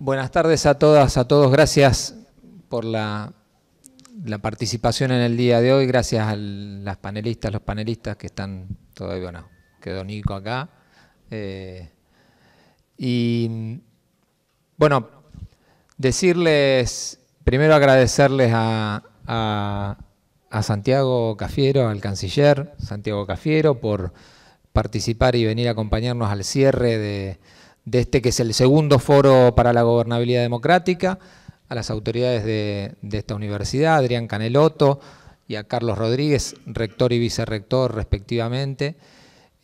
Buenas tardes a todas, a todos. Gracias por la, participación en el día de hoy. Gracias a las panelistas, los panelistas que están todavía, bueno, quedó Nico acá. Eh, y bueno, decirles, primero agradecerles a, a Santiago Cafiero, al canciller Santiago Cafiero, por participar y venir a acompañarnos al cierre de de este que es el segundo foro para la gobernabilidad democrática, a las autoridades de, esta universidad, Adrián Caneloto y a Carlos Rodríguez, rector y vicerrector respectivamente,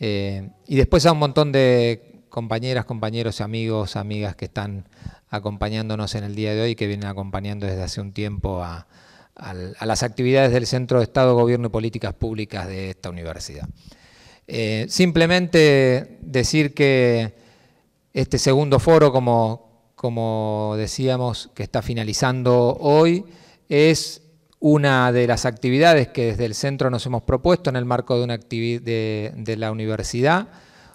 eh, y después a un montón de compañeras, compañeros, y amigos, amigas que están acompañándonos en el día de hoy, que vienen acompañando desde hace un tiempo a, las actividades del Centro de Estado, Gobierno y Políticas Públicas de esta universidad. Eh, simplemente decir que este segundo foro, como, decíamos, que está finalizando hoy, es una de las actividades que desde el centro nos hemos propuesto en el marco de, la universidad,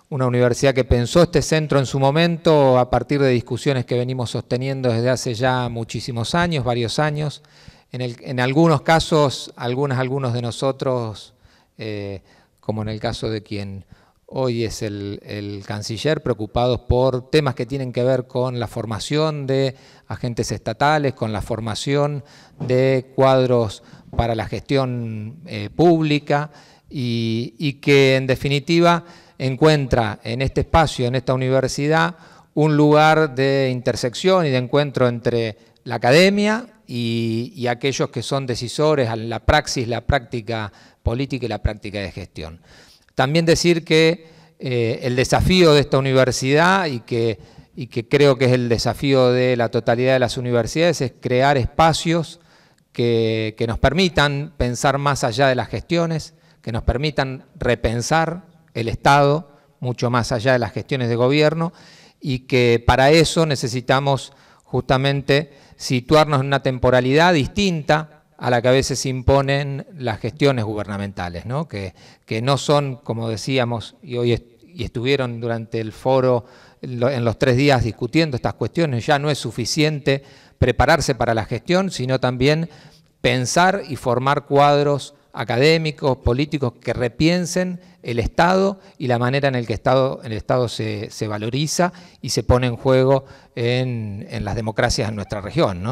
una universidad que pensó este centro en su momento a partir de discusiones que venimos sosteniendo desde hace ya muchísimos años, varios años. En, algunos casos, algunas, algunos de nosotros, eh, como en el caso de quien hoy es el, canciller, preocupados por temas que tienen que ver con la formación de agentes estatales, con la formación de cuadros para la gestión eh, pública y, que en definitiva encuentra en este espacio, en esta universidad, un lugar de intersección y de encuentro entre la academia y, aquellos que son decisores, la praxis, la práctica política y la práctica de gestión. También decir que eh, el desafío de esta universidad y que, creo que es el desafío de la totalidad de las universidades es crear espacios que nos permitan pensar más allá de las gestiones, que nos permitan repensar el Estado mucho más allá de las gestiones de gobierno y que para eso necesitamos justamente situarnos en una temporalidad distinta a la que a veces imponen las gestiones gubernamentales, ¿no? Que, que no son, como decíamos, y hoy y estuvieron durante el foro en los tres días discutiendo estas cuestiones, ya no es suficiente prepararse para la gestión, sino también pensar y formar cuadros académicos, políticos que repiensen el Estado y la manera en el que Estado, el Estado se, valoriza y se pone en juego en, las democracias en nuestra región.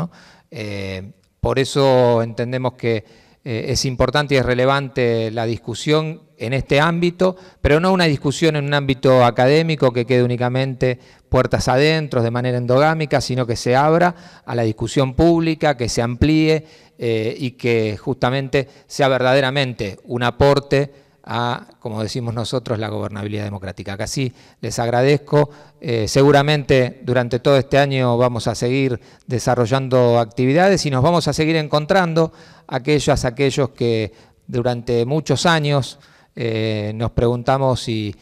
Eh, por eso entendemos que eh, es importante y es relevante la discusión en este ámbito, pero no una discusión en un ámbito académico que quede únicamente puertas adentro de manera endogámica, sino que se abra a la discusión pública, que se amplíe eh, y que justamente sea verdaderamente un aporte a, como decimos nosotros, la gobernabilidad democrática. Casi les agradezco. Eh, seguramente durante todo este año vamos a seguir desarrollando actividades y nos vamos a seguir encontrando aquellas, aquellos que durante muchos años eh, nos preguntamos y,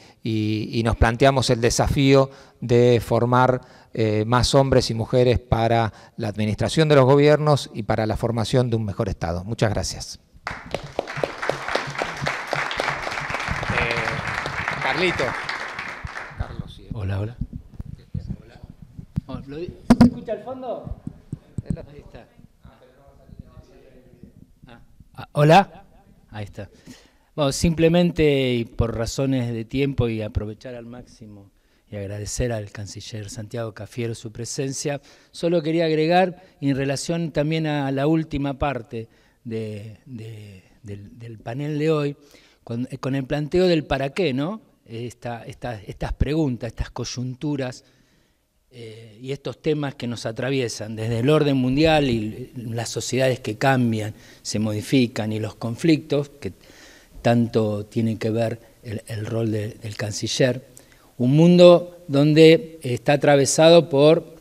nos planteamos el desafío de formar eh, más hombres y mujeres para la administración de los gobiernos y para la formación de un mejor Estado. Muchas gracias. Carlito. Hola, hola. ¿Se escucha el fondo? Ahí está. Ah. ah, hola. Ahí está. Bueno, simplemente por razones de tiempo y aprovechar al máximo y agradecer al canciller Santiago Cafiero su presencia, solo quería agregar en relación también a la última parte del, panel de hoy, eh, con el planteo del para qué, ¿no? estas preguntas, estas coyunturas eh, y estos temas que nos atraviesan, desde el orden mundial y las sociedades que cambian, se modifican y los conflictos, que tanto tienen que ver el, rol del canciller. Un mundo donde está atravesado por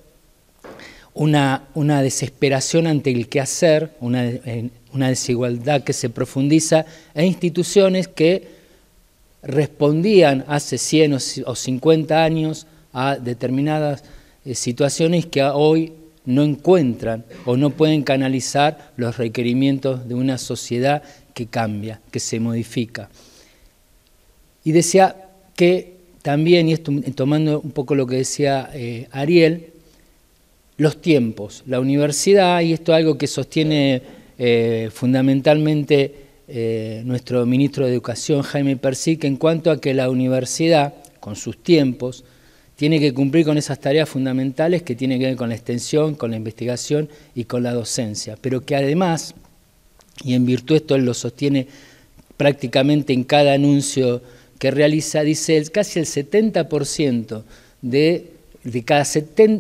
una, una desesperación ante el quehacer, una, una desigualdad que se profundiza e instituciones que respondían hace 100 o 50 años a determinadas eh, situaciones que hoy no encuentran o no pueden canalizar los requerimientos de una sociedad que cambia, que se modifica. Y decía que también, y esto, tomando un poco lo que decía eh, Ariel, los tiempos, la universidad, y esto es algo que sostiene eh, fundamentalmente eh, nuestro ministro de Educación, Jaime Persic, en cuanto a que la universidad, con sus tiempos, tiene que cumplir con esas tareas fundamentales que tienen que ver con la extensión, con la investigación y con la docencia, pero que además, y en virtud de esto él lo sostiene prácticamente en cada anuncio que realiza, dice casi el 70% de de cada,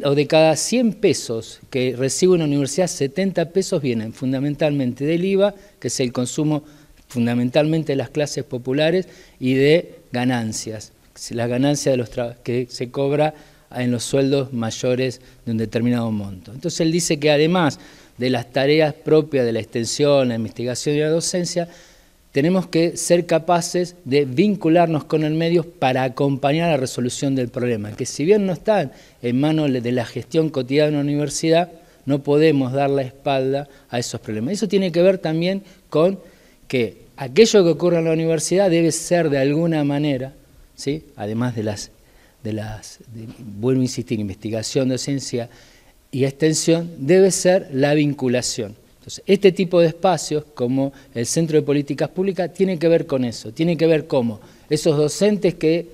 o de cada 100 pesos que recibe una universidad, 70 pesos vienen fundamentalmente del IVA, que es el consumo fundamentalmente de las clases populares, y de ganancias, las ganancias de que se cobra en los sueldos mayores de un determinado monto. Entonces él dice que además de las tareas propias de la extensión, la investigación y la docencia, tenemos que ser capaces de vincularnos con el medio para acompañar la resolución del problema, que si bien no están en manos de la gestión cotidiana de la universidad, no podemos dar la espalda a esos problemas. Eso tiene que ver también con que aquello que ocurre en la universidad debe ser de alguna manera, además de las, de las vuelvo a insistir, investigación, docencia y extensión, debe ser la vinculación. Entonces, este tipo de espacios, como el Centro de Políticas Públicas, tiene que ver con eso, tiene que ver cómo esos docentes que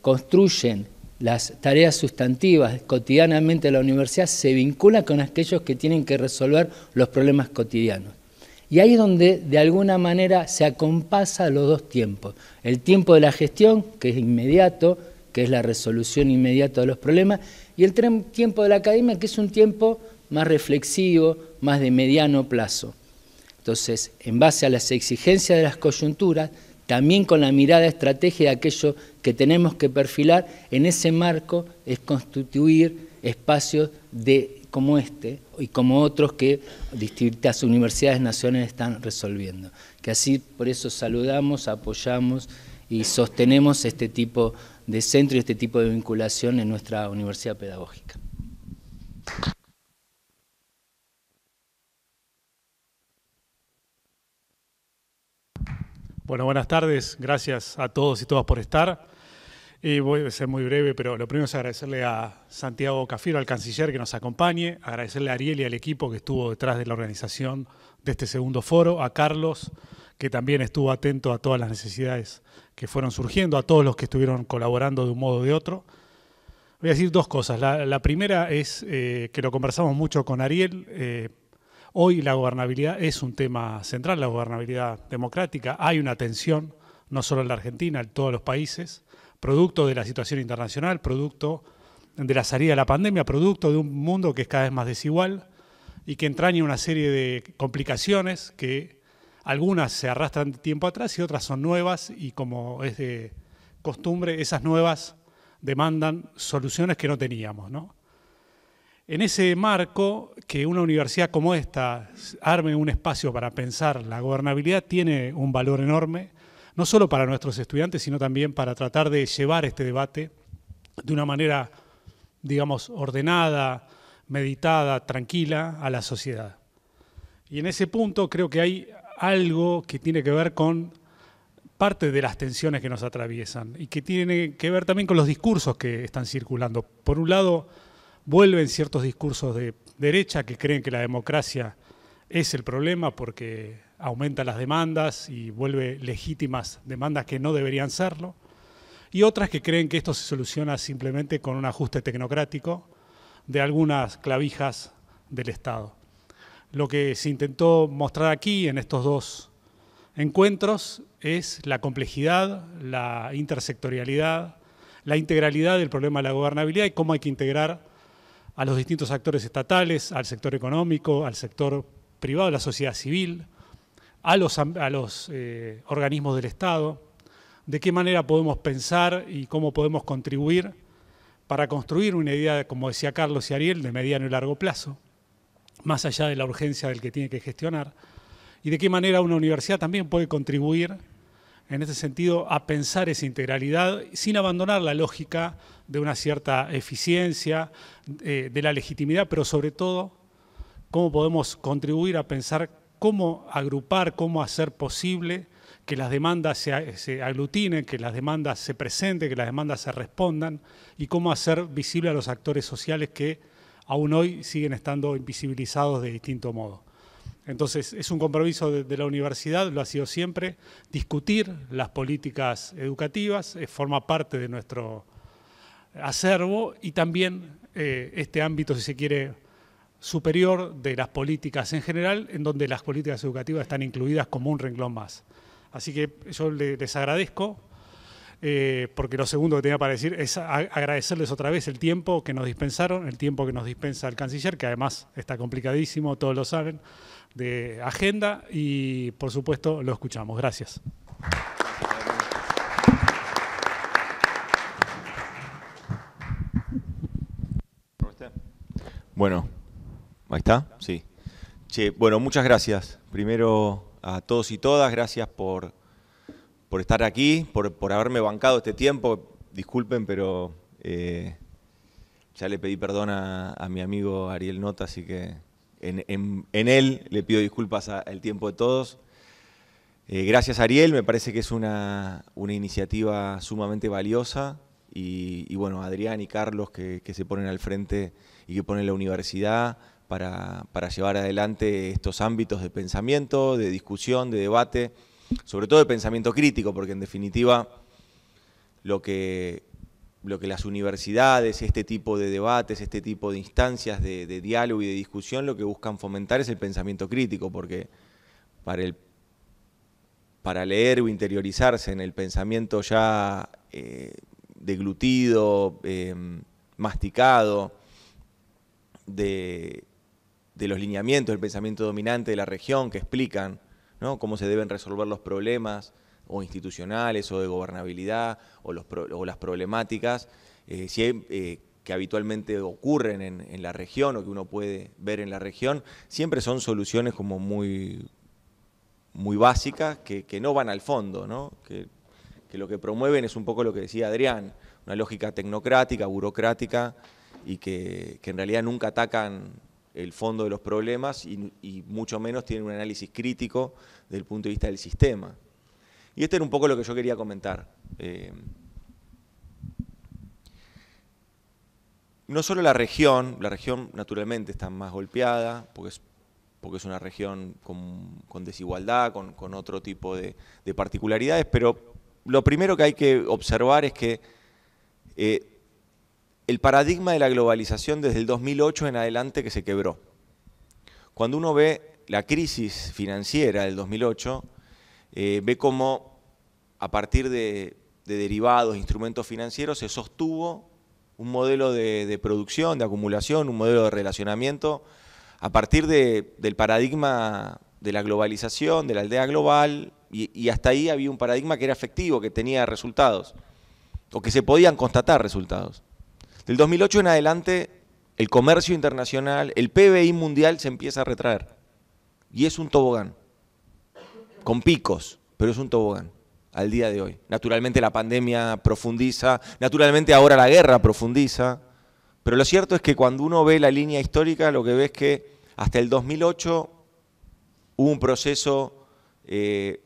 construyen las tareas sustantivas cotidianamente de la universidad se vinculan con aquellos que tienen que resolver los problemas cotidianos. Y ahí es donde de alguna manera se acompasa los dos tiempos. El tiempo de la gestión, que es inmediato, que es la resolución inmediata de los problemas, y el tiempo de la academia, que es un tiempo más reflexivo, más de mediano plazo. Entonces, en base a las exigencias de las coyunturas, también con la mirada estratégica de aquello que tenemos que perfilar, en ese marco es constituir espacios de, como este y como otros que distintas universidades nacionales están resolviendo. Que así, por eso saludamos, apoyamos y sostenemos este tipo de centro y este tipo de vinculación en nuestra universidad pedagógica. Bueno, buenas tardes. Gracias a todos y todas por estar. Y voy a ser muy breve, pero lo primero es agradecerle a Santiago Cafiro, al canciller, que nos acompañe, agradecerle a Ariel y al equipo que estuvo detrás de la organización de este segundo foro, a Carlos, que también estuvo atento a todas las necesidades que fueron surgiendo, a todos los que estuvieron colaborando de un modo o de otro. Voy a decir dos cosas. La, primera es eh, que lo conversamos mucho con Ariel. Eh, Hoy la gobernabilidad es un tema central, la gobernabilidad democrática. Hay una tensión, no solo en la Argentina, en todos los países, producto de la situación internacional, producto de la salida de la pandemia, producto de un mundo que es cada vez más desigual y que entraña una serie de complicaciones que algunas se arrastran tiempo atrás y otras son nuevas y como es de costumbre, esas nuevas demandan soluciones que no teníamos, ¿no? En ese marco, que una universidad como esta arme un espacio para pensar la gobernabilidad tiene un valor enorme, no solo para nuestros estudiantes, sino también para tratar de llevar este debate de una manera, digamos, ordenada, meditada, tranquila a la sociedad. Y en ese punto creo que hay algo que tiene que ver con parte de las tensiones que nos atraviesan y que tiene que ver también con los discursos que están circulando. Por un lado, Vuelven ciertos discursos de derecha que creen que la democracia es el problema porque aumenta las demandas y vuelve legítimas demandas que no deberían serlo, y otras que creen que esto se soluciona simplemente con un ajuste tecnocrático de algunas clavijas del Estado. Lo que se intentó mostrar aquí en estos dos encuentros es la complejidad, la intersectorialidad, la integralidad del problema de la gobernabilidad y cómo hay que integrar a los distintos actores estatales, al sector económico, al sector privado, a la sociedad civil, a los, a los eh, organismos del Estado, de qué manera podemos pensar y cómo podemos contribuir para construir una idea, como decía Carlos y Ariel, de mediano y largo plazo, más allá de la urgencia del que tiene que gestionar, y de qué manera una universidad también puede contribuir en ese sentido, a pensar esa integralidad sin abandonar la lógica de una cierta eficiencia, eh, de la legitimidad, pero sobre todo, cómo podemos contribuir a pensar cómo agrupar, cómo hacer posible que las demandas se aglutinen, que las demandas se presenten, que las demandas se respondan y cómo hacer visible a los actores sociales que aún hoy siguen estando invisibilizados de distinto modo. Entonces, es un compromiso de, la universidad, lo ha sido siempre, discutir las políticas educativas, eh, forma parte de nuestro acervo y también eh, este ámbito, si se quiere, superior de las políticas en general, en donde las políticas educativas están incluidas como un renglón más. Así que yo les agradezco, eh, porque lo segundo que tenía para decir es agradecerles otra vez el tiempo que nos dispensaron, el tiempo que nos dispensa el canciller, que además está complicadísimo, todos lo saben de agenda y por supuesto lo escuchamos. Gracias. Bueno, ahí está, sí. Che, bueno, muchas gracias. Primero a todos y todas, gracias por, por estar aquí, por, por haberme bancado este tiempo. Disculpen, pero eh, ya le pedí perdón a, a mi amigo Ariel Nota, así que en, él. Le pido disculpas al tiempo de todos. Eh, gracias Ariel, me parece que es una, iniciativa sumamente valiosa y, bueno, Adrián y Carlos que, se ponen al frente y que ponen la universidad para, para, llevar adelante estos ámbitos de pensamiento, de discusión, de debate, sobre todo de pensamiento crítico, porque en definitiva lo que, lo que las universidades, este tipo de debates, este tipo de instancias de, diálogo y de discusión, lo que buscan fomentar es el pensamiento crítico, porque para, leer o interiorizarse en el pensamiento ya eh, deglutido, eh, masticado, de, los lineamientos el pensamiento dominante de la región que explican cómo se deben resolver los problemas, o institucionales o de gobernabilidad o, las problemáticas eh, eh, que habitualmente ocurren en, la región o que uno puede ver en la región, siempre son soluciones como muy, muy básicas que, no van al fondo, Que, lo que promueven es un poco lo que decía Adrián, una lógica tecnocrática, burocrática, y que, en realidad nunca atacan el fondo de los problemas y, y mucho menos tienen un análisis crítico del punto de vista del sistema. Y este era un poco lo que yo quería comentar. Eh, no solo la región, la región naturalmente está más golpeada, porque es, porque es una región con, desigualdad, con, otro tipo de, particularidades, pero lo primero que hay que observar es que eh, el paradigma de la globalización desde el 2008 en adelante que se quebró. Cuando uno ve la crisis financiera del 2008, eh, ve cómo a partir de, derivados, instrumentos financieros, se sostuvo un modelo de, producción, de acumulación, un modelo de relacionamiento, a partir del paradigma de la globalización, de la aldea global, y, y hasta ahí había un paradigma que era efectivo, que tenía resultados, o que se podían constatar resultados. Del 2008 en adelante, el comercio internacional, el PBI mundial se empieza a retraer, y es un tobogán con picos, pero es un tobogán al día de hoy. Naturalmente la pandemia profundiza, naturalmente ahora la guerra profundiza, pero lo cierto es que cuando uno ve la línea histórica, lo que ve es que hasta el 2008 hubo un proceso eh,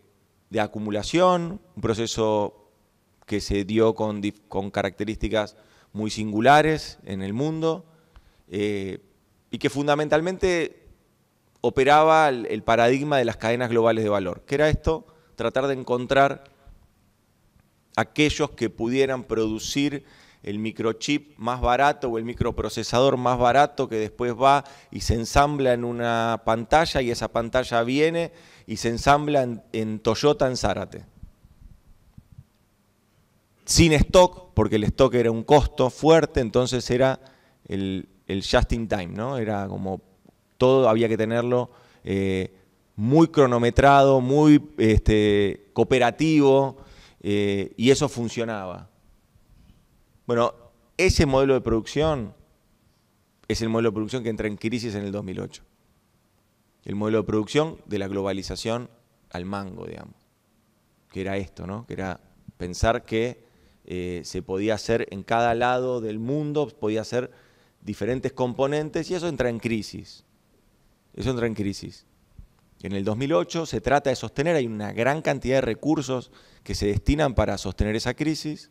de acumulación, un proceso que se dio con, características muy singulares en el mundo eh, y que fundamentalmente operaba el, paradigma de las cadenas globales de valor, que era esto, tratar de encontrar aquellos que pudieran producir el microchip más barato o el microprocesador más barato que después va y se ensambla en una pantalla y esa pantalla viene y se ensambla en, Toyota en Zárate. Sin stock, porque el stock era un costo fuerte, entonces era el, el just in time, ¿no? Era como todo había que tenerlo eh, muy cronometrado, muy este, cooperativo, eh, y eso funcionaba. Bueno, ese modelo de producción es el modelo de producción que entra en crisis en el 2008. El modelo de producción de la globalización al mango, digamos. Que era esto, ¿no? Que era pensar que eh, se podía hacer en cada lado del mundo, podía hacer diferentes componentes y eso entra en crisis eso entra en crisis. En el 2008 se trata de sostener, hay una gran cantidad de recursos que se destinan para sostener esa crisis.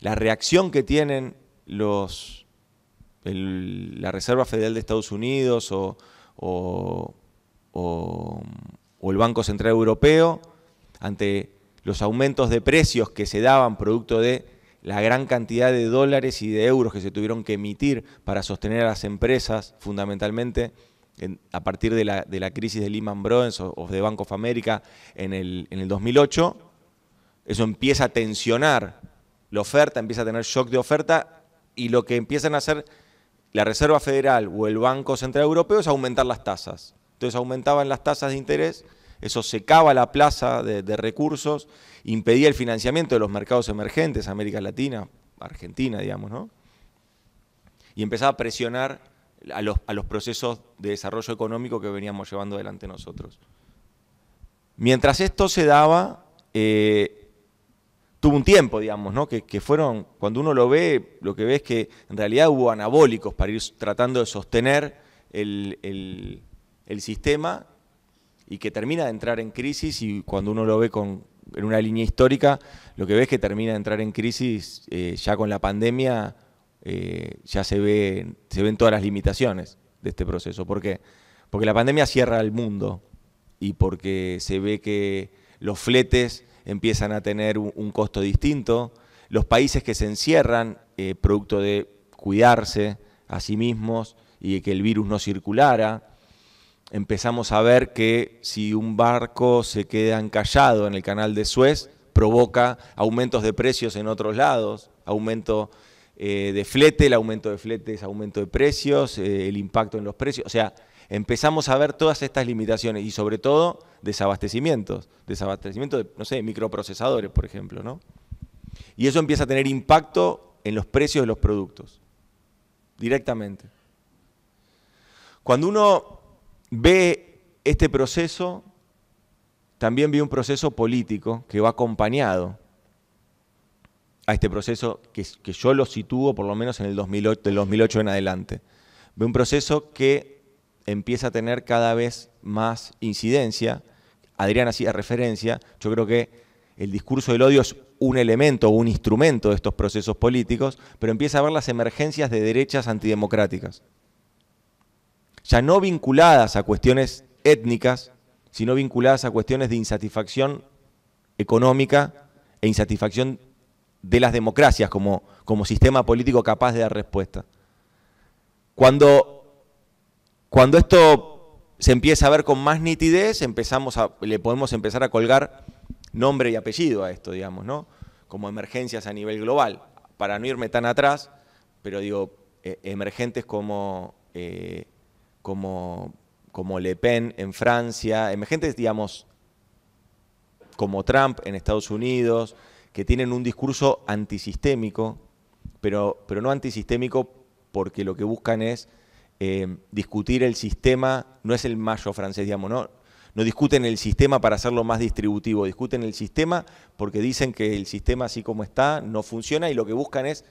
La reacción que tienen los, la Reserva Federal de Estados Unidos o el Banco Central Europeo ante los aumentos de precios que se daban producto de la gran cantidad de dólares y de euros que se tuvieron que emitir para sostener a las empresas fundamentalmente a partir de la, crisis de Lehman Brothers o, de Bank of America en el, 2008, eso empieza a tensionar la oferta, empieza a tener shock de oferta y lo que empiezan a hacer la Reserva Federal o el Banco Central Europeo es aumentar las tasas. Entonces aumentaban las tasas de interés, eso secaba la plaza de, recursos, impedía el financiamiento de los mercados emergentes, América Latina, Argentina, digamos, ¿no? Y empezaba a presionar a los procesos de desarrollo económico que veníamos llevando adelante nosotros. Mientras esto se daba, eh, tuvo un tiempo, digamos, Que, fueron, cuando uno lo ve, lo que ve es que en realidad hubo anabólicos para ir tratando de sostener el, sistema y que termina de entrar en crisis y cuando uno lo ve con, en una línea histórica, lo que ve es que termina de entrar en crisis eh, ya con la pandemia, eh, ya se, ve, se ven todas las limitaciones de este proceso. ¿Por qué? Porque la pandemia cierra el mundo y porque se ve que los fletes empiezan a tener un, costo distinto, los países que se encierran, eh, producto de cuidarse a sí mismos y que el virus no circulara, empezamos a ver que si un barco se queda encallado en el canal de Suez, provoca aumentos de precios en otros lados, aumento eh, de flete, el aumento de fletes, aumento de precios, eh, el impacto en los precios. O sea, empezamos a ver todas estas limitaciones y sobre todo desabastecimientos, desabastecimiento de, no sé, microprocesadores, por ejemplo, ¿no? Y eso empieza a tener impacto en los precios de los productos, directamente. Cuando uno ve este proceso, también ve un proceso político que va acompañado a este proceso que, yo lo sitúo por lo menos en el 2008, en adelante. de un proceso que empieza a tener cada vez más incidencia. Adrián hacía referencia, yo creo que el discurso del odio es un elemento, o un instrumento de estos procesos políticos, pero empieza a ver las emergencias de derechas antidemocráticas. Ya no vinculadas a cuestiones étnicas, sino vinculadas a cuestiones de insatisfacción económica e insatisfacción de las democracias como, sistema político capaz de dar respuesta. Cuando, cuando esto se empieza a ver con más nitidez, empezamos le podemos empezar a colgar nombre y apellido a esto, digamos, ¿no? Como emergencias a nivel global. Para no irme tan atrás, pero digo, eh, emergentes como, eh, como, como Le Pen en Francia, emergentes, digamos, como Trump en Estados Unidos, que tienen un discurso antisistémico, pero, pero no antisistémico porque lo que buscan es eh, discutir el sistema, no es el mayo francés, digamos, ¿no? No discuten el sistema para hacerlo más distributivo, discuten el sistema porque dicen que el sistema así como está no funciona y lo que buscan es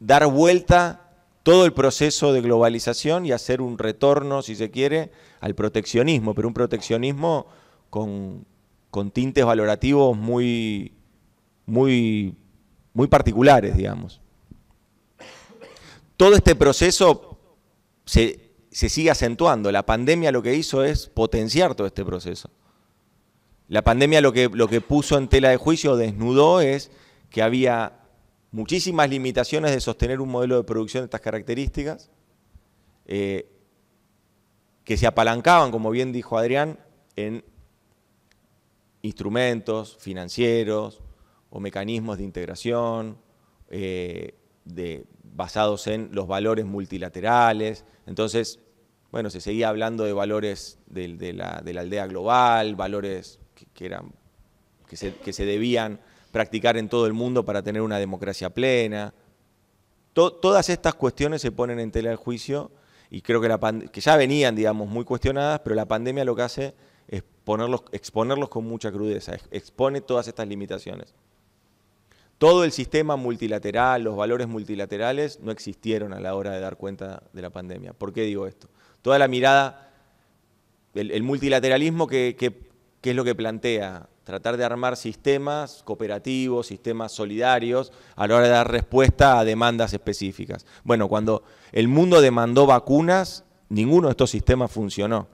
dar vuelta todo el proceso de globalización y hacer un retorno, si se quiere, al proteccionismo, pero un proteccionismo con, con tintes valorativos muy, muy, muy particulares, digamos. Todo este proceso se, sigue acentuando. La pandemia lo que hizo es potenciar todo este proceso. La pandemia lo que, lo que puso en tela de juicio, desnudó, es que había muchísimas limitaciones de sostener un modelo de producción de estas características, eh, que se apalancaban, como bien dijo Adrián, en instrumentos financieros, o mecanismos de integración eh, basados en los valores multilaterales. Entonces, bueno, se seguía hablando de valores de, la, aldea global, valores que, eran, que se, debían practicar en todo el mundo para tener una democracia plena. todas estas cuestiones se ponen en tela de juicio y creo que, la que ya venían, digamos, muy cuestionadas, pero la pandemia lo que hace es ponerlos, exponerlos con mucha crudeza, expone todas estas limitaciones todo el sistema multilateral, los valores multilaterales no existieron a la hora de dar cuenta de la pandemia. ¿Por qué digo esto? Toda la mirada, el, multilateralismo ¿qué que, es lo que plantea, tratar de armar sistemas cooperativos, sistemas solidarios, a la hora de dar respuesta a demandas específicas. Bueno, cuando el mundo demandó vacunas, ninguno de estos sistemas funcionó.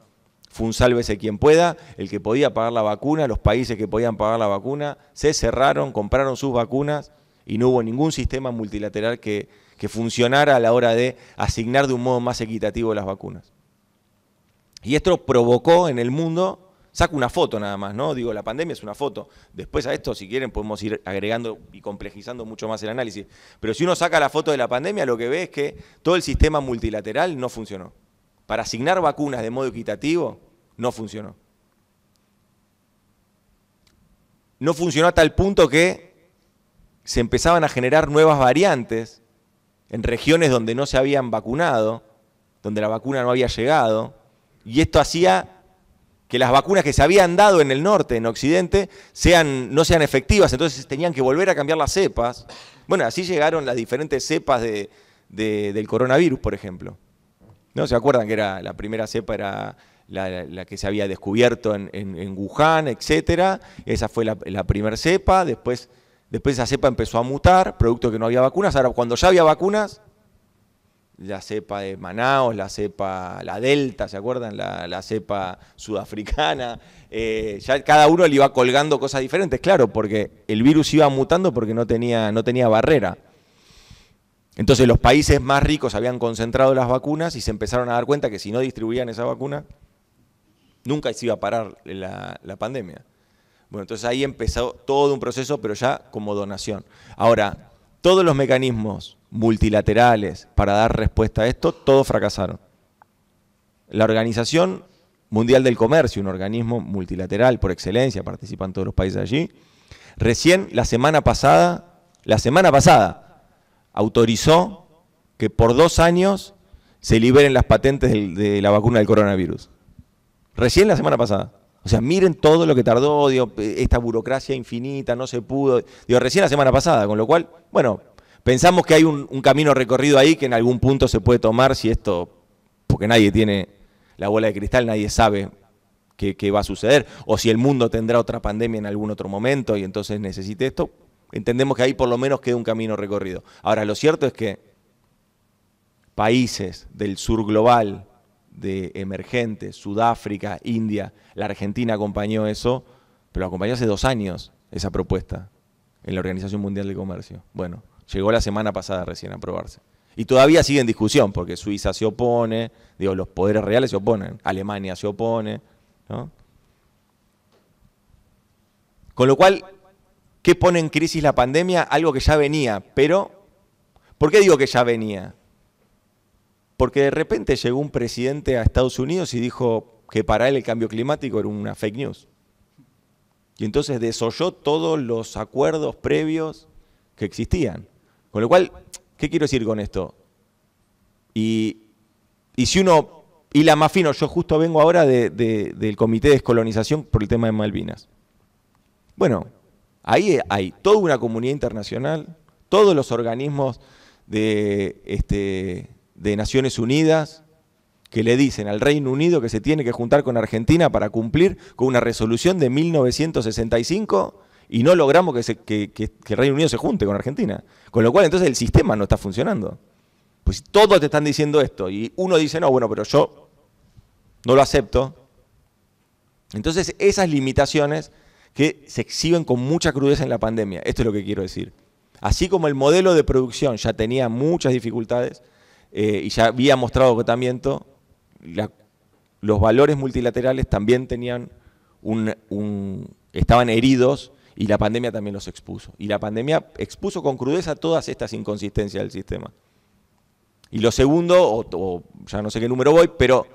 Fue un sálvese quien pueda, el que podía pagar la vacuna, los países que podían pagar la vacuna, se cerraron, compraron sus vacunas y no hubo ningún sistema multilateral que, que funcionara a la hora de asignar de un modo más equitativo las vacunas. Y esto provocó en el mundo saco una foto nada más, ¿no? Digo, la pandemia es una foto. Después a esto, si quieren, podemos ir agregando y complejizando mucho más el análisis. Pero si uno saca la foto de la pandemia, lo que ve es que todo el sistema multilateral no funcionó para asignar vacunas de modo equitativo no funcionó. No funcionó a tal punto que se empezaban a generar nuevas variantes en regiones donde no se habían vacunado, donde la vacuna no había llegado, y esto hacía que las vacunas que se habían dado en el norte, en Occidente, no sean efectivas, entonces tenían que volver a cambiar las cepas. Bueno, así llegaron las diferentes cepas del coronavirus, por ejemplo. ¿No? ¿Se acuerdan que era la primera cepa era la, que se había descubierto en, Wuhan, etcétera? Esa fue la, primera cepa, después, después esa cepa empezó a mutar, producto que no había vacunas. Ahora, cuando ya había vacunas, la cepa de Manaos, la cepa, la Delta, ¿se acuerdan? La, cepa sudafricana. Eh, ya cada uno le iba colgando cosas diferentes, claro, porque el virus iba mutando porque no tenía, no tenía barrera. Entonces los países más ricos habían concentrado las vacunas y se empezaron a dar cuenta que si no distribuían esa vacuna, nunca se iba a parar la, pandemia. Bueno, entonces ahí empezó todo un proceso, pero ya como donación. Ahora, todos los mecanismos multilaterales para dar respuesta a esto, todos fracasaron. La Organización Mundial del Comercio, un organismo multilateral por excelencia, participan todos los países allí, recién la semana pasada, la semana pasada, autorizó que por dos años se liberen las patentes de la vacuna del coronavirus. Recién la semana pasada. O sea, miren todo lo que tardó, esta burocracia infinita, no se pudo. Digo, recién la semana pasada, con lo cual, bueno, pensamos que hay un, camino recorrido ahí que en algún punto se puede tomar si esto, porque nadie tiene la bola de cristal, nadie sabe qué va a suceder, o si el mundo tendrá otra pandemia en algún otro momento y entonces necesite esto entendemos que ahí por lo menos queda un camino recorrido. Ahora, lo cierto es que países del sur global, de emergentes, Sudáfrica, India, la Argentina acompañó eso, pero acompañó hace dos años esa propuesta en la Organización Mundial de Comercio. Bueno, llegó la semana pasada recién a aprobarse. Y todavía sigue en discusión, porque Suiza se opone, digo, los poderes reales se oponen, Alemania se opone, Con lo cual, ¿Qué pone en crisis la pandemia? Algo que ya venía, pero ¿por qué digo que ya venía? Porque de repente llegó un presidente a Estados Unidos y dijo que para él el cambio climático era una fake news. Y entonces desoyó todos los acuerdos previos que existían. Con lo cual, ¿qué quiero decir con esto? Y, y si uno la más fino, yo justo vengo ahora del Comité de Descolonización por el tema de Malvinas. Bueno, Ahí hay toda una comunidad internacional, todos los organismos este, de, Naciones Unidas que le dicen al Reino Unido que se tiene que juntar con Argentina para cumplir con una resolución de 1965 y no logramos que, que el Reino Unido se junte con Argentina. Con lo cual entonces el sistema no está funcionando. Pues todos te están diciendo esto y uno dice, no, bueno, pero yo no lo acepto. Entonces esas limitaciones que se exhiben con mucha crudeza en la pandemia. Esto es lo que quiero decir. Así como el modelo de producción ya tenía muchas dificultades eh, y ya había mostrado agotamiento, los valores multilaterales también tenían un, estaban heridos y la pandemia también los expuso. Y la pandemia expuso con crudeza todas estas inconsistencias del sistema. Y lo segundo, o, ya no sé qué número voy, pero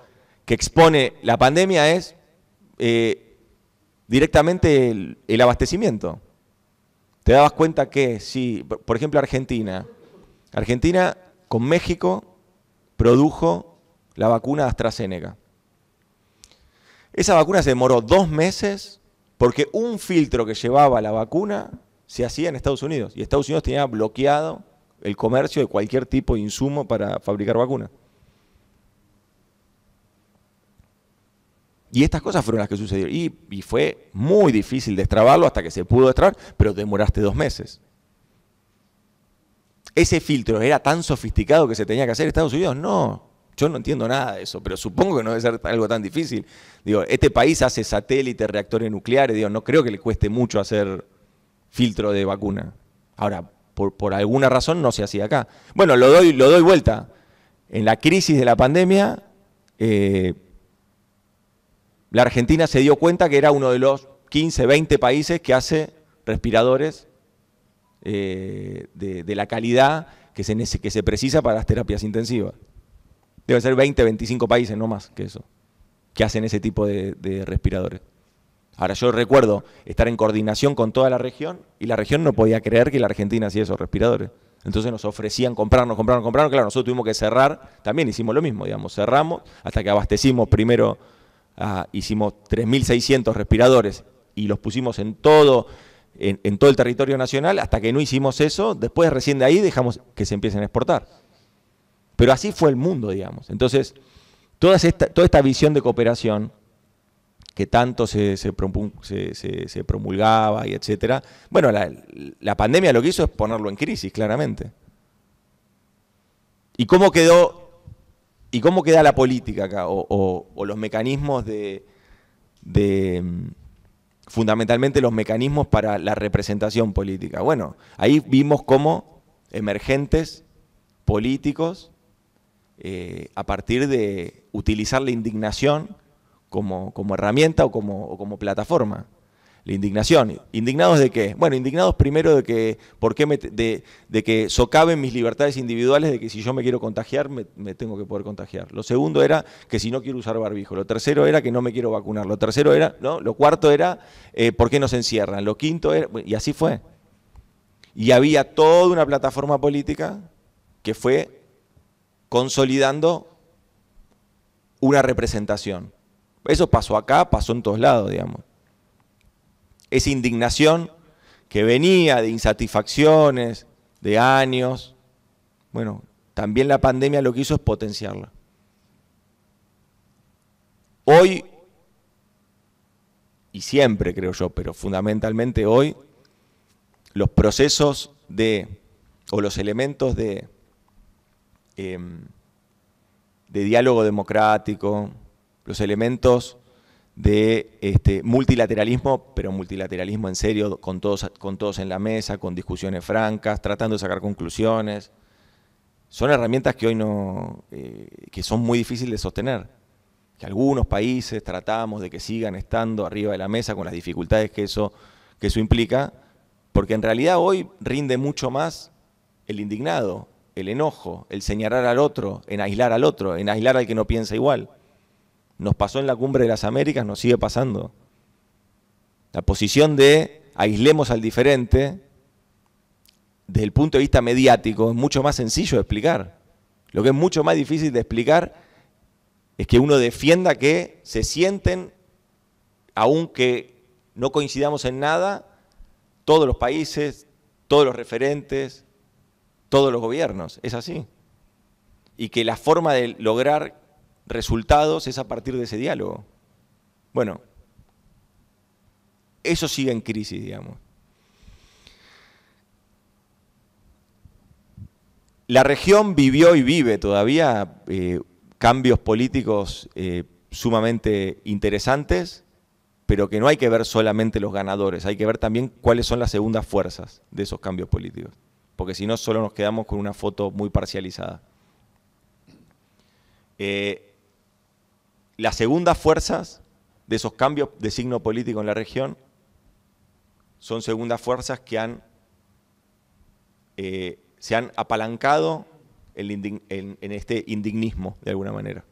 que expone la pandemia es eh, directamente el, abastecimiento. Te dabas cuenta que si, por ejemplo, Argentina, Argentina con México produjo la vacuna AstraZeneca. Esa vacuna se demoró dos meses porque un filtro que llevaba la vacuna se hacía en Estados Unidos y Estados Unidos tenía bloqueado el comercio de cualquier tipo de insumo para fabricar vacunas. Y estas cosas fueron las que sucedieron. Y, fue muy difícil destrabarlo hasta que se pudo destrabar, pero demoraste dos meses. Ese filtro era tan sofisticado que se tenía que hacer en Estados Unidos. No, yo no entiendo nada de eso, pero supongo que no debe ser algo tan difícil. Digo, este país hace satélites, reactores nucleares, no creo que le cueste mucho hacer filtro de vacuna. Ahora, por, alguna razón no se hacía acá. Bueno, lo doy, lo doy vuelta. En la crisis de la pandemia, eh, la Argentina se dio cuenta que era uno de los 15, 20 países que hace respiradores eh, de, la calidad que se, precisa para las terapias intensivas. Deben ser 20, 25 países, no más que eso, que hacen ese tipo de, de respiradores. Ahora, yo recuerdo estar en coordinación con toda la región y la región no podía creer que la Argentina hacía esos respiradores. Entonces nos ofrecían comprarnos, comprarnos, comprarnos. Claro, nosotros tuvimos que cerrar, también hicimos lo mismo, digamos, cerramos hasta que abastecimos primero Ah, hicimos 3.600 respiradores y los pusimos en todo, en, todo el territorio nacional, hasta que no hicimos eso, después recién de ahí dejamos que se empiecen a exportar. Pero así fue el mundo, digamos. Entonces, toda esta, toda esta visión de cooperación que tanto se, se, promulgaba y etcétera, bueno, la, la pandemia lo que hizo es ponerlo en crisis, claramente. ¿Y cómo quedó ¿Y cómo queda la política acá? O, los mecanismos de, mm, fundamentalmente los mecanismos para la representación política. Bueno, ahí vimos cómo emergentes políticos, eh, a partir de utilizar la indignación como, como herramienta o como, o como plataforma la indignación. ¿Indignados de qué? Bueno, indignados primero de que, ¿por qué de, que socaven mis libertades individuales, de que si yo me quiero contagiar, me, tengo que poder contagiar. Lo segundo era que si no quiero usar barbijo. Lo tercero era que no me quiero vacunar. Lo tercero era, ¿no? Lo cuarto era, eh, ¿por qué nos encierran? Lo quinto era, y así fue. Y había toda una plataforma política que fue consolidando una representación. Eso pasó acá, pasó en todos lados, digamos esa indignación que venía de insatisfacciones, de años. Bueno, también la pandemia lo que hizo es potenciarla. Hoy, y siempre creo yo, pero fundamentalmente hoy, los procesos de, o los elementos de, em, de diálogo democrático, los elementos de este, multilateralismo, pero multilateralismo en serio, con todos, con todos en la mesa, con discusiones francas, tratando de sacar conclusiones. Son herramientas que hoy no, eh, que son muy difíciles de sostener, que algunos países tratamos de que sigan estando arriba de la mesa con las dificultades que eso, que eso implica, porque en realidad hoy rinde mucho más el indignado, el enojo, el señalar al otro, en aislar al otro, en aislar al que no piensa igual. Nos pasó en la cumbre de las Américas, nos sigue pasando. La posición de aislemos al diferente, desde el punto de vista mediático, es mucho más sencillo de explicar. Lo que es mucho más difícil de explicar es que uno defienda que se sienten, aunque no coincidamos en nada, todos los países, todos los referentes, todos los gobiernos. Es así. Y que la forma de lograr resultados es a partir de ese diálogo. Bueno, eso sigue en crisis, digamos. La región vivió y vive todavía eh, cambios políticos eh, sumamente interesantes, pero que no hay que ver solamente los ganadores, hay que ver también cuáles son las segundas fuerzas de esos cambios políticos, porque si no solo nos quedamos con una foto muy parcializada. Eh, las segundas fuerzas de esos cambios de signo político en la región son segundas fuerzas que eh, se han apalancado en, este indignismo, de alguna manera.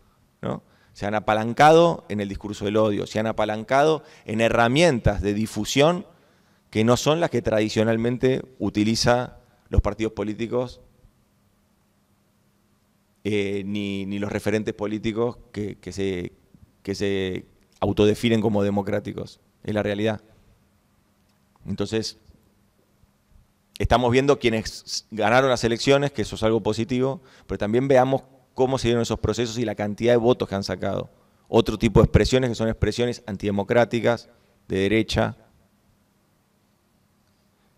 ¿no? Se han apalancado en el discurso del odio, se han apalancado en herramientas de difusión que no son las que tradicionalmente utiliza los partidos políticos eh, ni, los referentes políticos que, se, autodefinen como democráticos. Es la realidad. Entonces, estamos viendo quienes ganaron las elecciones, que eso es algo positivo, pero también veamos cómo se dieron esos procesos y la cantidad de votos que han sacado. Otro tipo de expresiones que son expresiones antidemocráticas, de derecha,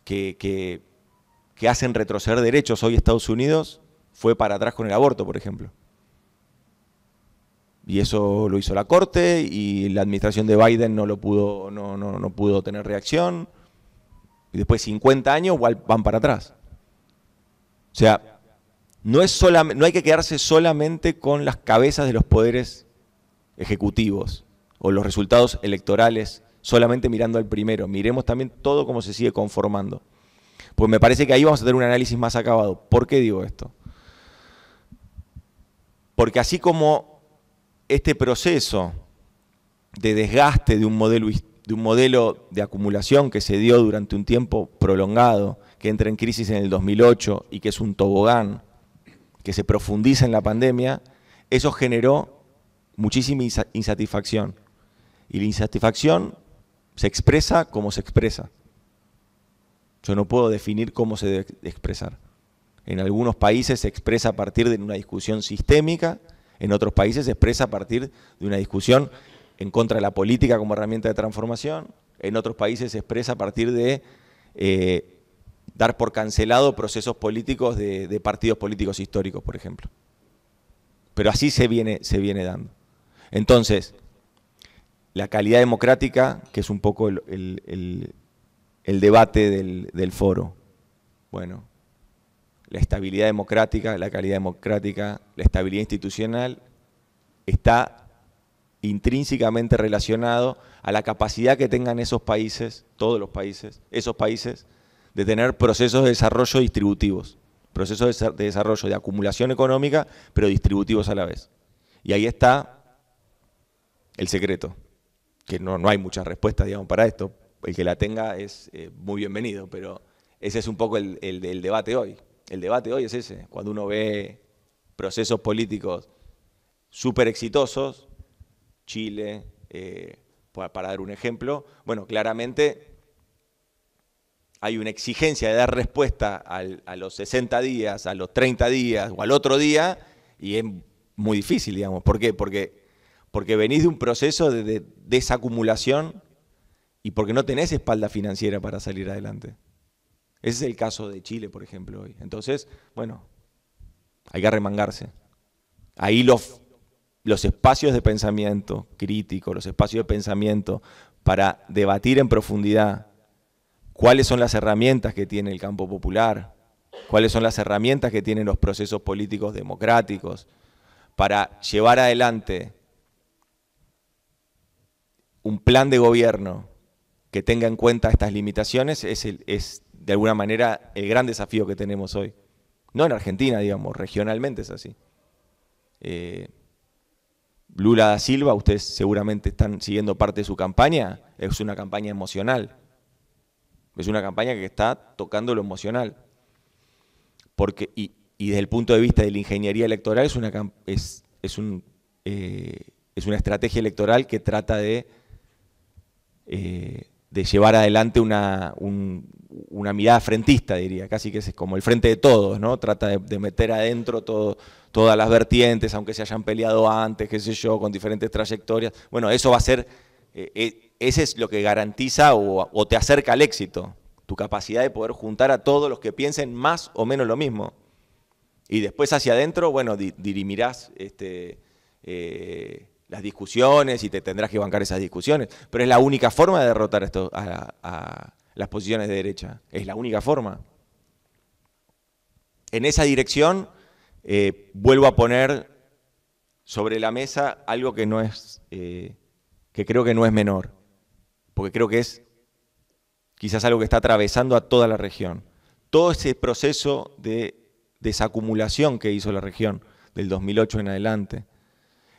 que, que hacen retroceder derechos. Hoy Estados Unidos fue para atrás con el aborto, por ejemplo. Y eso lo hizo la Corte y la administración de Biden no, lo pudo, no, no, no pudo tener reacción. Y después 50 años igual van para atrás. O sea, no, es no hay que quedarse solamente con las cabezas de los poderes ejecutivos o los resultados electorales solamente mirando al primero. Miremos también todo cómo se sigue conformando. Pues me parece que ahí vamos a tener un análisis más acabado. ¿Por qué digo esto? Porque así como este proceso de desgaste de un modelo de acumulación que se dio durante un tiempo prolongado, que entra en crisis en el 2008 y que es un tobogán, que se profundiza en la pandemia, eso generó muchísima insatisfacción. Y la insatisfacción se expresa como se expresa. Yo no puedo definir cómo se debe expresar. En algunos países se expresa a partir de una discusión sistémica, en otros países se expresa a partir de una discusión en contra de la política como herramienta de transformación, en otros países se expresa a partir de eh, dar por cancelado procesos políticos de, partidos políticos históricos, por ejemplo. Pero así se viene, se viene dando. Entonces, la calidad democrática, que es un poco el, debate del foro. Bueno, la estabilidad democrática, la calidad democrática, la estabilidad institucional, está intrínsecamente relacionado a la capacidad que tengan esos países, todos los países, esos países, de tener procesos de desarrollo distributivos, procesos de desarrollo de acumulación económica, pero distributivos a la vez. Y ahí está el secreto, que no, no hay muchas respuestas, digamos, para esto. El que la tenga es eh, muy bienvenido, pero ese es un poco el debate hoy el debate hoy es ese. Cuando uno ve procesos políticos súper exitosos, Chile, eh, para dar un ejemplo, bueno, claramente hay una exigencia de dar respuesta a los 60 días, a los 30 días o al otro día, y es muy difícil, digamos. ¿Por qué? Porque, porque venís de un proceso de, de desacumulación y porque no tenés espalda financiera para salir adelante. Ese es el caso de Chile, por ejemplo, hoy. Entonces, bueno, hay que remangarse. Ahí los, los espacios de pensamiento crítico, los espacios de pensamiento para debatir en profundidad cuáles son las herramientas que tiene el campo popular, cuáles son las herramientas que tienen los procesos políticos democráticos para llevar adelante un plan de gobierno que tenga en cuenta estas limitaciones es, el, es de alguna manera el gran desafío que tenemos hoy. No en Argentina, digamos, regionalmente es así. Eh, Lula da Silva, ustedes seguramente están siguiendo parte de su campaña, es una campaña emocional. Es una campaña que está tocando lo emocional. Porque, y, desde el punto de vista de la ingeniería electoral es una, es, es, un, eh, es una estrategia electoral que trata de eh, de llevar adelante una, una, mirada frentista, diría, casi que es como el frente de todos, ¿no? Trata de, meter adentro todas las vertientes, aunque se hayan peleado antes, qué sé yo, con diferentes trayectorias. Bueno, eso va a ser, eso eh, eh, ese es lo que garantiza o, te acerca al éxito, tu capacidad de poder juntar a todos los que piensen más o menos lo mismo. Y después hacia adentro, bueno, dirimirás este, eh, las discusiones y te tendrás que bancar esas discusiones, pero es la única forma de derrotar esto, a, las posiciones de derecha, es la única forma. En esa dirección eh, vuelvo a poner sobre la mesa algo que no es, eh, que creo que no es menor, porque creo que es quizás algo que está atravesando a toda la región. Todo ese proceso de desacumulación que hizo la región del 2008 en adelante,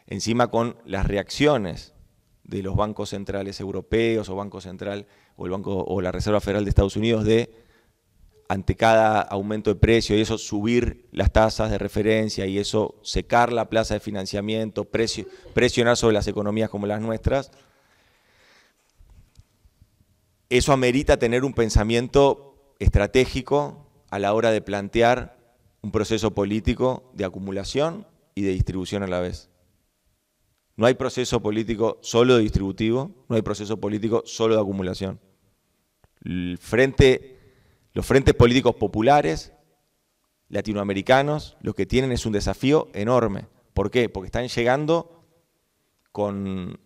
encima con las reacciones de los bancos centrales europeos o Banco Central o el Banco o la Reserva Federal de Estados Unidos de ante cada aumento de precio y eso subir las tasas de referencia y eso secar la plaza de financiamiento, presionar sobre las economías como las nuestras, eso amerita tener un pensamiento estratégico a la hora de plantear un proceso político de acumulación y de distribución a la vez. No hay proceso político solo distributivo, no hay proceso político solo de acumulación. los frentes políticos populares, latinoamericanos, lo que tienen es un desafío enorme. ¿Por qué? Porque están llegando con,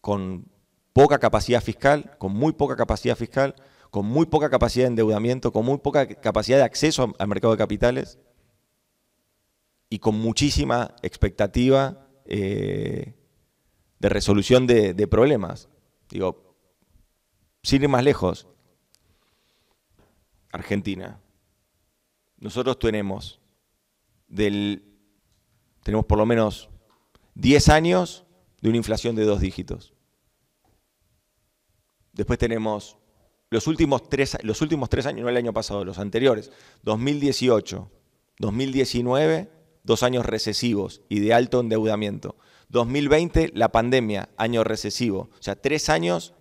con poca capacidad fiscal, con muy poca capacidad fiscal, con muy poca capacidad de endeudamiento, con muy poca capacidad de acceso al mercado de capitales y con muchísima expectativa eh, de resolución de, problemas. Digo, sin ir más lejos, Argentina. Nosotros tenemos del tenemos por lo menos 10 años de una inflación de dos dígitos. Después tenemos los últimos tres, los últimos tres años, no el año pasado, los anteriores, 2018, 2019 dos años recesivos y de alto endeudamiento. 2020, la pandemia, año recesivo. O sea, tres años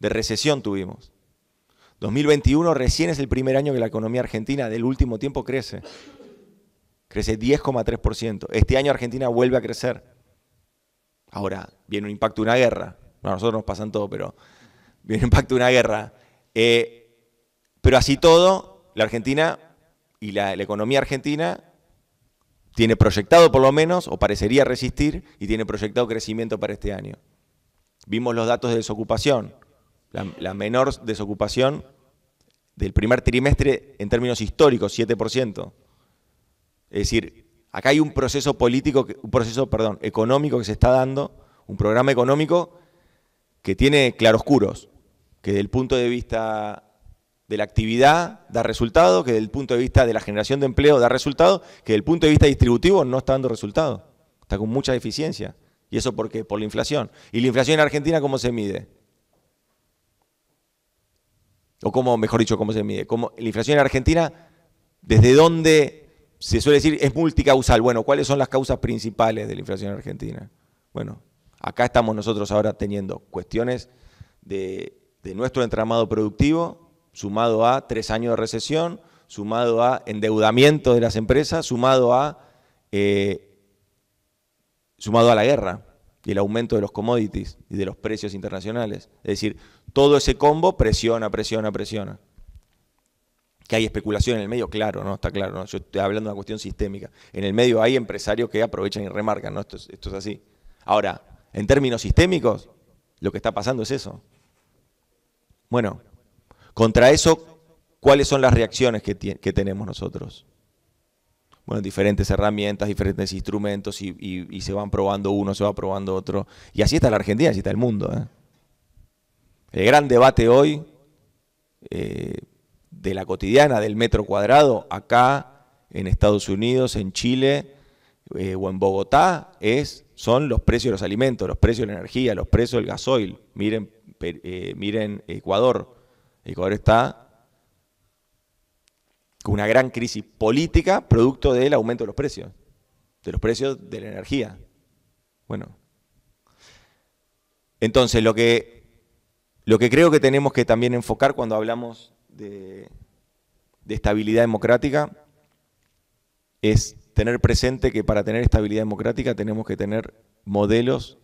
de recesión tuvimos. 2021 recién es el primer año que la economía argentina del último tiempo crece. Crece 10,3%. Este año Argentina vuelve a crecer. Ahora, viene un impacto de una guerra. a nosotros nos pasan todo, pero viene un impacto de una guerra. Eh, pero así todo, la Argentina y la economía argentina tiene proyectado por lo menos, o parecería resistir, y tiene proyectado crecimiento para este año. Vimos los datos de desocupación, la, menor desocupación del primer trimestre en términos históricos, 7%. Es decir, acá hay un proceso político, un proceso, perdón, económico que se está dando, un programa económico que tiene claroscuros, que desde el punto de vista de la actividad da resultado, que desde el punto de vista de la generación de empleo da resultado, que desde el punto de vista distributivo no está dando resultado. Está con mucha deficiencia. ¿Y eso por qué? Por la inflación. ¿Y la inflación en Argentina cómo se mide? O cómo, mejor dicho, cómo se mide. ¿Cómo, la inflación en Argentina, ¿desde dónde se suele decir es multicausal? Bueno, ¿cuáles son las causas principales de la inflación en Argentina? Bueno, acá estamos nosotros ahora teniendo cuestiones de, de nuestro entramado productivo, sumado a tres años de recesión, sumado a endeudamiento de las empresas, sumado a, eh, sumado a la guerra y el aumento de los commodities y de los precios internacionales. Es decir, todo ese combo presiona, presiona, presiona. Que hay especulación en el medio, claro, ¿no? Está claro, Yo estoy hablando de una cuestión sistémica. En el medio hay empresarios que aprovechan y remarcan, ¿no? esto es así. Ahora, en términos sistémicos, lo que está pasando es eso. Bueno, contra eso, ¿cuáles son las reacciones que, que tenemos nosotros? Bueno, diferentes herramientas, diferentes instrumentos y, se van probando uno, se va probando otro. Y así está la Argentina, así está el mundo. ¿eh? El gran debate hoy eh, de la cotidiana, del metro cuadrado, acá en Estados Unidos, en Chile eh, o en Bogotá, es, son los precios de los alimentos, los precios de la energía, los precios del gasoil. Miren, miren Ecuador, Ecuador está con una gran crisis política producto del aumento de los precios, de los precios de la energía. Bueno, entonces lo que, lo que creo que tenemos que también enfocar cuando hablamos de, de estabilidad democrática es tener presente que para tener estabilidad democrática tenemos que tener modelos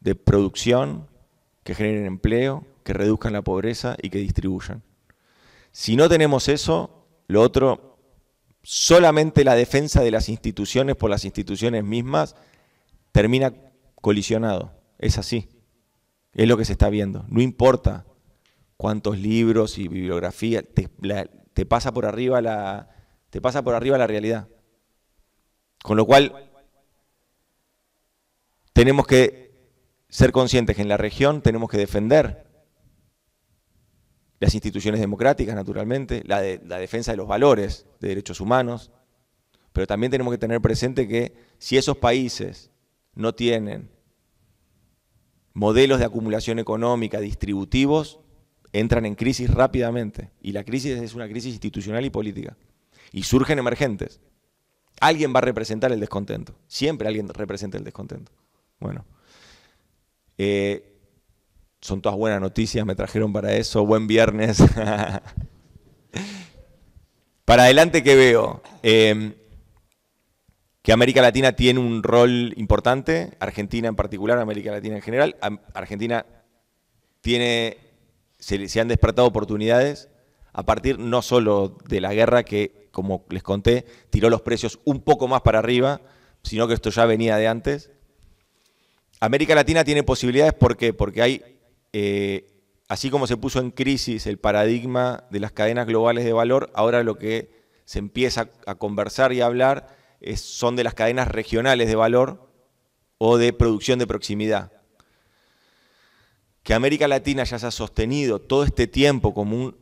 de producción que generen empleo, que reduzcan la pobreza y que distribuyan. Si no tenemos eso, lo otro, solamente la defensa de las instituciones por las instituciones mismas termina colisionado. Es así. Es lo que se está viendo. No importa cuántos libros y bibliografía, te pasa por arriba la, te pasa por arriba la realidad. Con lo cual, tenemos que ser conscientes que en la región tenemos que defender las instituciones democráticas, naturalmente, la, la defensa de los valores de derechos humanos, pero también tenemos que tener presente que si esos países no tienen modelos de acumulación económica distributivos, entran en crisis rápidamente. Y la crisis es una crisis institucional y política. Y surgen emergentes. Alguien va a representar el descontento. Siempre alguien representa el descontento. Bueno. Eh, son todas buenas noticias, me trajeron para eso. Buen viernes. para adelante que veo. Em, que América Latina tiene un rol importante, Argentina en particular, América Latina en general. Argentina tiene, se, se, han despertado oportunidades a partir no solo de la guerra que, como les conté, tiró los precios un poco más para arriba, sino que esto ya venía de antes. América Latina tiene posibilidades, ¿por qué? Porque hay, eh, así como se puso en crisis el paradigma de las cadenas globales de valor, ahora lo que se empieza a conversar y a hablar son de las cadenas regionales de valor o de producción de proximidad. Que América Latina ya se ha sostenido todo este tiempo como,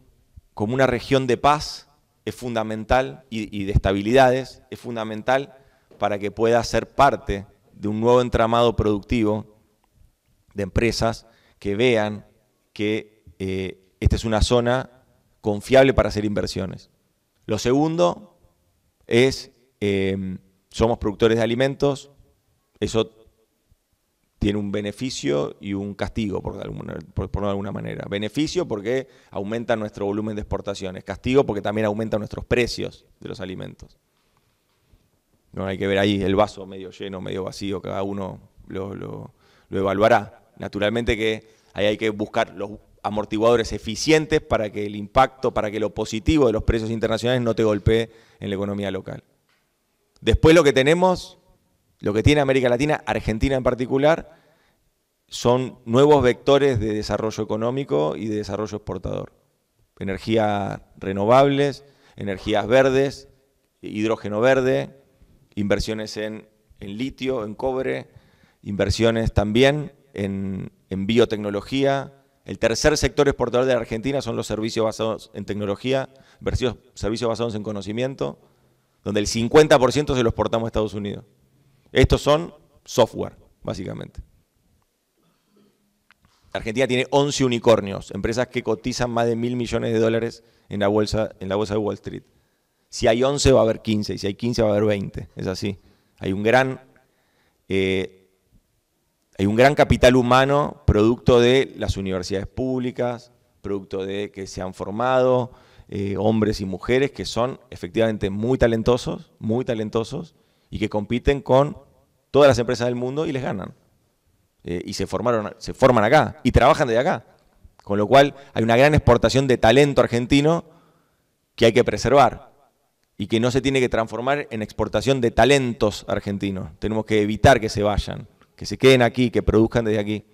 como una región de paz es fundamental y, y de estabilidades, es fundamental para que pueda ser parte de un nuevo entramado productivo de empresas que vean que eh, esta es una zona confiable para hacer inversiones. Lo segundo es, em, somos productores de alimentos, eso tiene un beneficio y un castigo, por, alguna, alguna manera. Beneficio porque aumenta nuestro volumen de exportaciones, castigo porque también aumenta nuestros precios de los alimentos. No hay que ver ahí el vaso medio lleno, medio vacío, cada uno lo, evaluará. Naturalmente que ahí hay que buscar los amortiguadores eficientes para que el impacto, para que lo positivo de los precios internacionales no te golpee en la economía local. Después lo que tenemos, lo que tiene América Latina, Argentina en particular, son nuevos vectores de desarrollo económico y de desarrollo exportador. Energías renovables, energías verdes, hidrógeno verde, inversiones en, litio, en cobre, inversiones también en, biotecnología. El tercer sector exportador de Argentina son los servicios basados en tecnología, servicios basados en conocimiento, donde el 50% se los exportamos a Estados Unidos. Estos son software, básicamente. Argentina tiene 11 unicornios, empresas que cotizan más de mil millones de dólares en la bolsa, en la bolsa de Wall Street. Si hay 11 va a haber 15 y si hay 15 va a haber 20. Es así. Hay un gran, eh, hay un gran capital humano producto de las universidades públicas, producto de que se han formado eh, hombres y mujeres que son efectivamente muy talentosos, muy talentosos y que compiten con todas las empresas del mundo y les ganan. Eh, y se, formaron, se forman acá y trabajan desde acá. Con lo cual hay una gran exportación de talento argentino que hay que preservar y que no se tiene que transformar en exportación de talentos argentinos. Tenemos que evitar que se vayan, que se queden aquí, que produzcan desde aquí.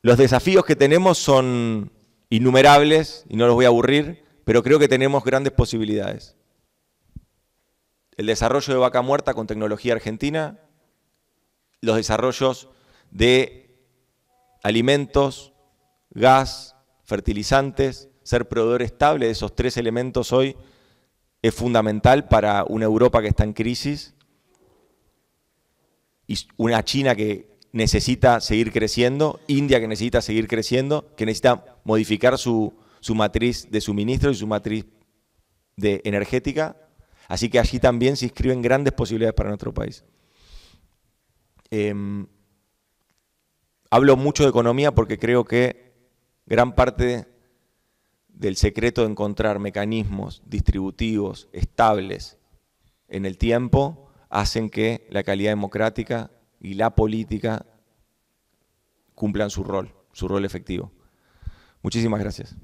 los desafíos que tenemos son innumerables y no los voy a aburrir, pero creo que tenemos grandes posibilidades. El desarrollo de vaca muerta con tecnología argentina, los desarrollos de alimentos, gas, fertilizantes, ser proveedor estable de esos tres elementos hoy es fundamental para una Europa que está en crisis y una China que necesita seguir creciendo, India que necesita seguir creciendo, que necesita modificar su, matriz de suministro y su matriz de energética. Así que allí también se inscriben grandes posibilidades para nuestro país. Em, hablo mucho de economía porque creo que gran parte del secreto de encontrar mecanismos distributivos estables en el tiempo hacen que la calidad democrática y la política cumplan su rol, su rol efectivo. Muchísimas gracias.